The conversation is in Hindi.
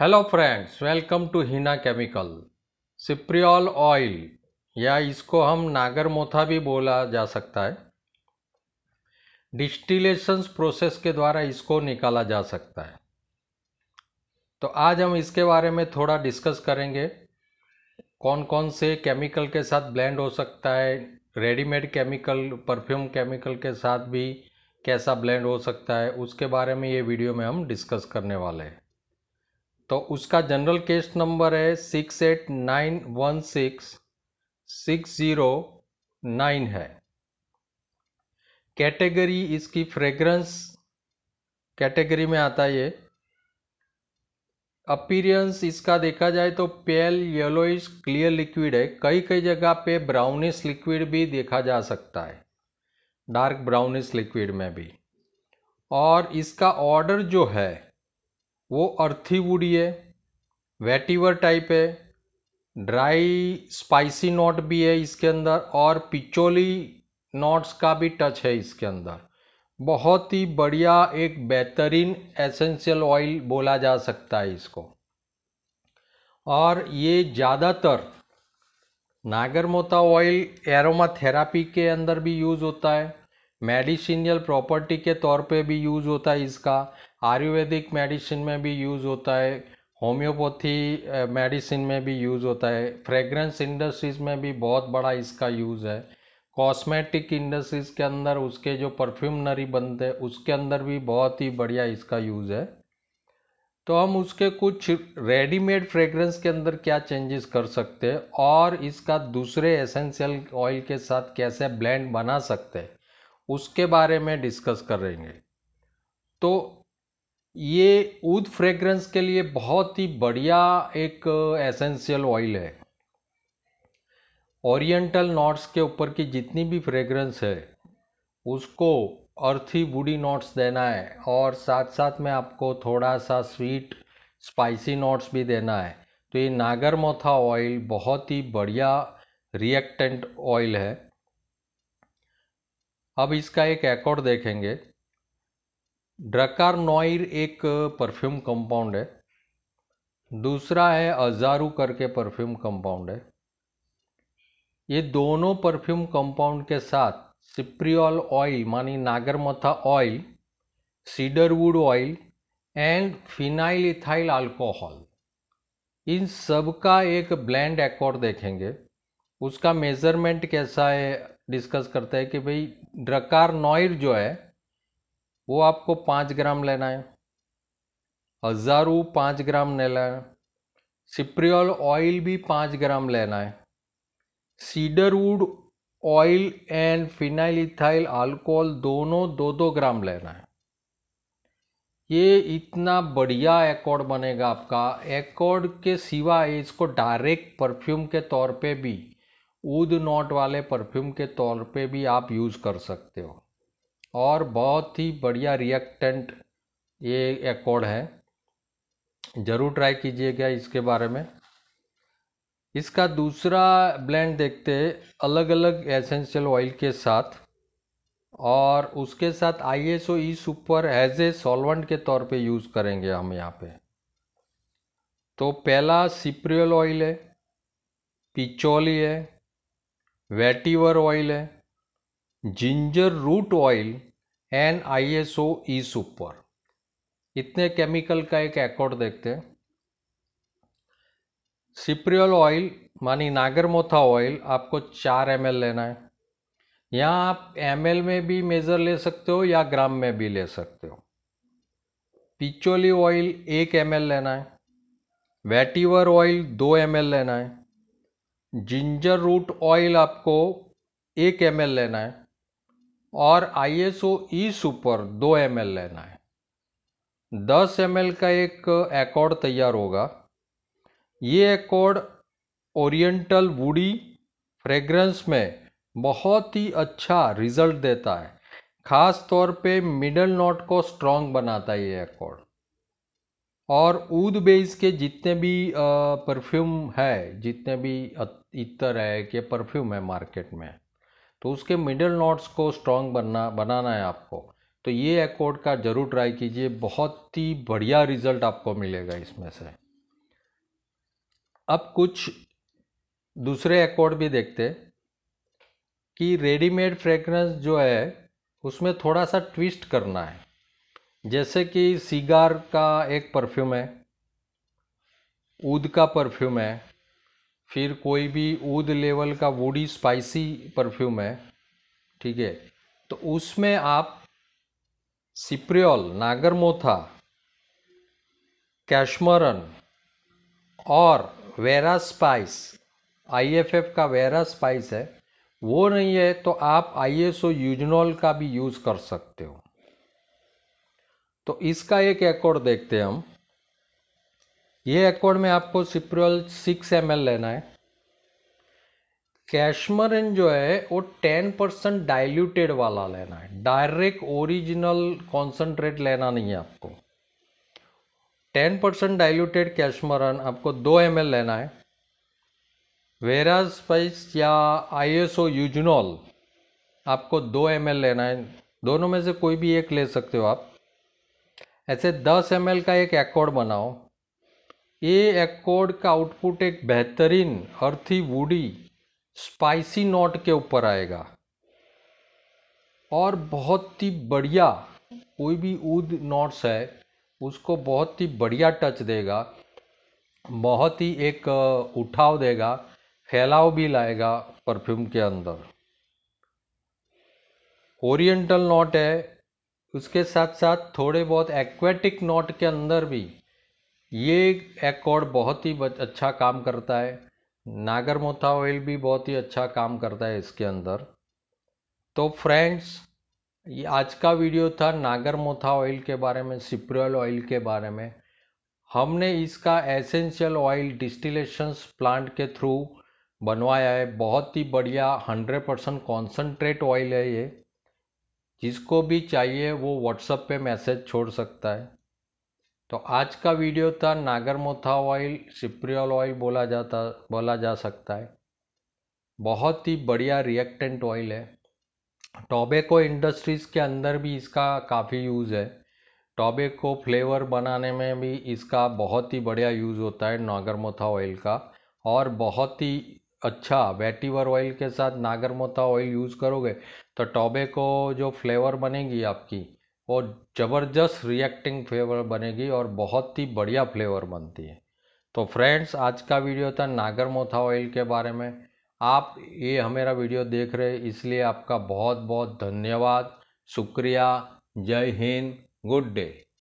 hello friends welcome to Hina chemical cypriol oil या इसको हम नागर मोथा भी बोला जा सकता है डिस्टिलेशंस प्रोसेस के द्वारा इसको निकाला जा सकता है तो आज हम इसके बारे में थोड़ा डिस्कस करेंगे कौन कौन से केमिकल के साथ ब्लेंड हो सकता है रेडीमेड केमिकल परफ्यूम केमिकल के साथ भी कैसा ब्लेंड हो सकता है उसके बारे में ये वीडियो में हम डिस्कस करने वाले हैं तो उसका जनरल केस नंबर है six eight nine one six six zero nine है कैटेगरी इसकी फ्रेग्रेंस कैटेगरी में आता है ये अपीरियंस इसका देखा जाए तो पेल येलोइस क्लियर लिक्विड है कई कई जगह पे ब्राउनिश लिक्विड भी देखा जा सकता है डार्क ब्राउनिश लिक्विड में भी और इसका ऑर्डर जो है वो अर्थी वुडी है वेटिवर टाइप है ड्राई स्पाइसी नोट भी है इसके अंदर और पिचोली नोट्स का भी टच है इसके अंदर बहुत ही बढ़िया एक बेहतरीन एसेंशियल ऑयल बोला जा सकता है इसको और ये ज़्यादातर नागरमोता ऑयल एरोमाथेरापी के अंदर भी यूज़ होता है मेडिसिनियल प्रॉपर्टी के तौर पे भी यूज़ होता है इसका आयुर्वेदिक मेडिसिन में भी यूज़ होता है होम्योपैथी मेडिसिन में भी यूज़ होता है फ्रेगरेंस इंडस्ट्रीज़ में भी बहुत बड़ा इसका यूज़ है कॉस्मेटिक इंडस्ट्रीज़ के अंदर उसके जो परफ्यूमनरी बनते हैं उसके अंदर भी बहुत ही बढ़िया इसका यूज़ है तो हम उसके कुछ रेडीमेड फ्रेगरेंस के अंदर क्या चेंजेस कर सकते हैं और इसका दूसरे एसेंशियल ऑयल के साथ कैसे ब्लेंड बना सकते हैं उसके बारे में डिस्कस करेंगे तो ये ऊद फ्रेग्रेंस के लिए बहुत ही बढ़िया एक एसेंशियल ऑयल है ओरिएंटल नॉट्स के ऊपर की जितनी भी फ्रेग्रेंस है उसको अर्थी वुडी नोट्स देना है और साथ साथ में आपको थोड़ा सा स्वीट स्पाइसी नोट्स भी देना है तो ये नागरमोथा ऑयल बहुत ही बढ़िया रिएक्टेंट ऑयल है अब इसका एक एकॉर्ड देखेंगे नॉइर एक परफ्यूम कंपाउंड है दूसरा है अजारू करके परफ्यूम कंपाउंड है ये दोनों परफ्यूम कंपाउंड के साथ सिप्रियल ऑयल मानी nagarmotha oil cedarwood oil and phenyl ethyl alcohol इन सब का एक ब्लेंड एकॉर्ड देखेंगे उसका मेज़रमेंट कैसा है डिस्कस करते हैं कि भाई नॉइर जो है वो आपको पाँच ग्राम लेना है हज़ारू पाँच ग्राम लेना है सिप्रियल ऑयल भी पाँच ग्राम लेना है cedarwood oil and phenyl ethyl alcohol दोनों दो दो ग्राम लेना है ये इतना बढ़िया एकॉर्ड बनेगा आपका एकॉर्ड के सिवा इसको डायरेक्ट परफ्यूम के तौर पे भी ऊद नोट वाले परफ्यूम के तौर पे भी आप यूज़ कर सकते हो और बहुत ही बढ़िया रिएक्टेंट ये एकॉर्ड है ज़रूर ट्राई कीजिएगा इसके बारे में इसका दूसरा ब्लेंड देखते अलग अलग एसेंशियल ऑयल के साथ और उसके साथ I S O E super as a solvent के तौर पे यूज़ करेंगे हम यहाँ पे तो पहला सिप्रियल ऑयल है पिचोली है वेटिवर ऑयल है ginger root oil and I S O E super इतने केमिकल का एक एकॉर्ड देखते हैं सिप्रियल ऑयल मानी नागरमोथा ऑयल आपको चार एम लेना है यहाँ आप एम में भी मेज़र ले सकते हो या ग्राम में भी ले सकते हो पिचोली ऑयल एक एम लेना है वेटिवर ऑयल दो एम लेना है जिंजर रूट ऑयल आपको एक एम लेना है और I S O E super दो एम लेना है दस एम का एक एकॉर्ड तैयार होगा ये एकॉर्ड ओरिएंटल वुडी फ्रेग्रेंस में बहुत ही अच्छा रिजल्ट देता है ख़ास तौर पे मिडल नोट को स्ट्रॉन्ग बनाता है ये एकॉर्ड और ऊद बेस के जितने भी परफ्यूम है जितने भी इतर है कि परफ्यूम है मार्केट में तो उसके मिडल नोट्स को स्ट्रॉन्ग बनना बनाना है आपको तो ये एकोड का ज़रूर ट्राई कीजिए बहुत ही बढ़िया रिजल्ट आपको मिलेगा इसमें से अब कुछ दूसरे एकोड भी देखते कि रेडीमेड फ्रेगरेंस जो है उसमें थोड़ा सा ट्विस्ट करना है जैसे कि सिगार का एक परफ्यूम है ऊद का परफ्यूम है फिर कोई भी ऊद लेवल का वूडी स्पाइसी परफ्यूम है ठीक है तो उसमें आप सिप्रियोल नागरमोथा कैशमरन और वेरा स्पाइस आईएफएफ का वेरा स्पाइस है वो नहीं है तो आप आईएसओ यूजनॉल का भी यूज़ कर सकते हो तो इसका एक एकॉर्ड देखते हैं हम ये एक्वाड में आपको सिप्रोल सिक्स एम लेना है कैशमरन जो है वो टेन परसेंट डाइल्यूटेड वाला लेना है डायरेक्ट ओरिजिनल कॉन्सनट्रेट लेना नहीं है आपको टेन परसेंट डाइल्यूटेड कैशमरन आपको दो एम लेना है वेरा स्पाइस या आई एस ओ यूजनॉल आपको दो एम लेना है दोनों में से कोई भी एक ले सकते हो आप ऐसे दस एम का एक एक्वाड बनाओ ये एकोड का आउटपुट एक बेहतरीन अर्थी वुडी स्पाइसी नोट के ऊपर आएगा और बहुत ही बढ़िया कोई भी ऊद नोट्स है उसको बहुत ही बढ़िया टच देगा बहुत ही एक uh, उठाव देगा फैलाव भी लाएगा परफ्यूम के अंदर ओरिएंटल नोट है उसके साथ साथ थोड़े बहुत एक्वेटिक नोट के अंदर भी ये एकॉर्ड बहुत ही अच्छा काम करता है नागर मोथा ऑयल भी बहुत ही अच्छा काम करता है इसके अंदर तो फ्रेंड्स ये आज का वीडियो था नागर मोथा ऑयल के बारे में सिप्रियल ऑयल के बारे में हमने इसका एसेंशियल ऑयल डिस्टिलेशंस प्लांट के थ्रू बनवाया है बहुत ही बढ़िया 100 परसेंट कॉन्सनट्रेट ऑयल है ये जिसको भी चाहिए वो व्हाट्सएप पे मैसेज छोड़ सकता है तो आज का वीडियो था नागरमोथा ऑयल सिप्रियल ऑयल बोला जाता बोला जा सकता है बहुत ही बढ़िया रिएक्टेंट ऑयल है टोबेको इंडस्ट्रीज़ के अंदर भी इसका काफ़ी यूज़ है टोबेको फ्लेवर बनाने में भी इसका बहुत ही बढ़िया यूज़ होता है नागरमोथा ऑयल का और बहुत ही अच्छा वेटिवर ऑयल के साथ नागरमोथा ऑयल यूज़ करोगे तो टोबेको जो फ्लेवर बनेगी आपकी वो ज़बरदस्त रिएक्टिंग फ्लेवर बनेगी और बहुत ही बढ़िया फ्लेवर बनती है तो फ्रेंड्स आज का वीडियो था नागर मोथा ऑयल के बारे में आप ये हमारा वीडियो देख रहे हैं इसलिए आपका बहुत बहुत धन्यवाद शुक्रिया जय हिंद गुड डे